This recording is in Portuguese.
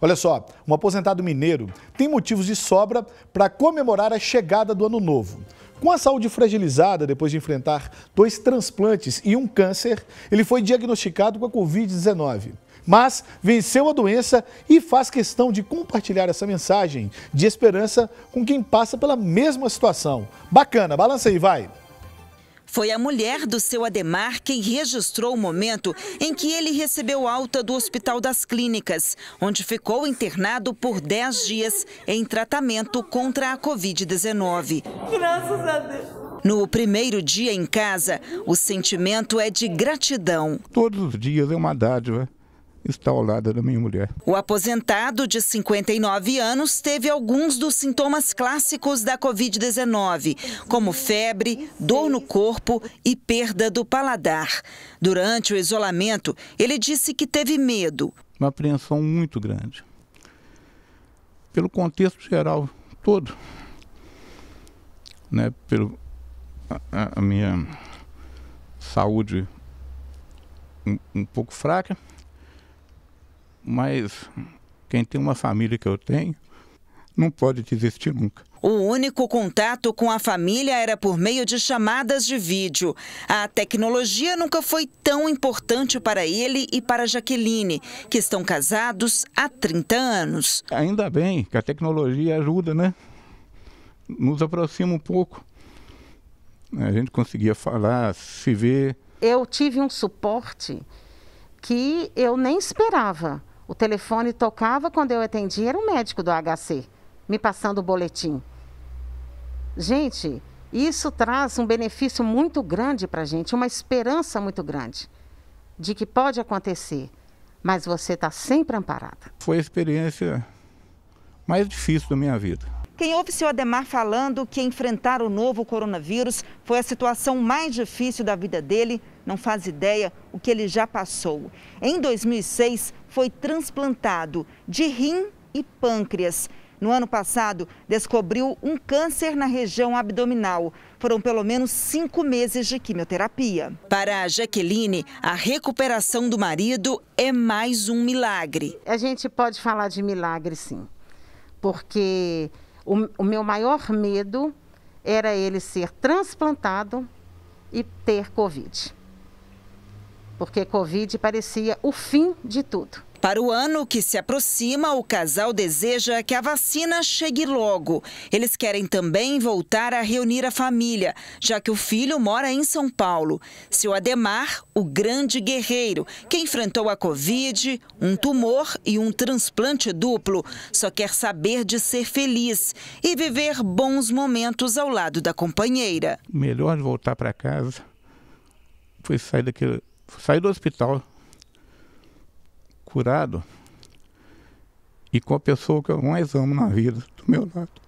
Olha só, um aposentado mineiro tem motivos de sobra para comemorar a chegada do ano novo. Com a saúde fragilizada depois de enfrentar dois transplantes e um câncer, ele foi diagnosticado com a Covid-19. Mas venceu a doença e faz questão de compartilhar essa mensagem de esperança com quem passa pela mesma situação. Bacana, balança aí, vai! Foi a mulher do seu Ademar quem registrou o momento em que ele recebeu alta do Hospital das Clínicas, onde ficou internado por 10 dias em tratamento contra a Covid-19. Graças a Deus. No primeiro dia em casa, o sentimento é de gratidão. Todos os dias é uma dádiva está ao lado da minha mulher. O aposentado, de 59 anos, teve alguns dos sintomas clássicos da Covid-19, como febre, dor no corpo e perda do paladar. Durante o isolamento, ele disse que teve medo. Uma apreensão muito grande. Pelo contexto geral todo, né, pelo a, a minha saúde um, um pouco fraca, mas quem tem uma família que eu tenho não pode desistir nunca. O único contato com a família era por meio de chamadas de vídeo. A tecnologia nunca foi tão importante para ele e para Jaqueline, que estão casados há 30 anos. Ainda bem que a tecnologia ajuda, né? Nos aproxima um pouco. A gente conseguia falar, se ver. Eu tive um suporte que eu nem esperava. O telefone tocava quando eu atendia, era um médico do HC, me passando o boletim. Gente, isso traz um benefício muito grande para a gente, uma esperança muito grande de que pode acontecer, mas você está sempre amparada. Foi a experiência mais difícil da minha vida. Quem ouve seu Ademar falando que enfrentar o novo coronavírus foi a situação mais difícil da vida dele, não faz ideia o que ele já passou. Em 2006, foi transplantado de rim e pâncreas. No ano passado, descobriu um câncer na região abdominal. Foram pelo menos cinco meses de quimioterapia. Para a Jaqueline, a recuperação do marido é mais um milagre. A gente pode falar de milagre, sim, porque o, o meu maior medo era ele ser transplantado e ter Covid. Porque Covid parecia o fim de tudo. Para o ano que se aproxima, o casal deseja que a vacina chegue logo. Eles querem também voltar a reunir a família, já que o filho mora em São Paulo. Seu Ademar, o grande guerreiro, que enfrentou a Covid, um tumor e um transplante duplo, só quer saber de ser feliz e viver bons momentos ao lado da companheira. Melhor voltar para casa foi sair daquele, sair do hospital e com a pessoa que eu mais amo na vida do meu lado.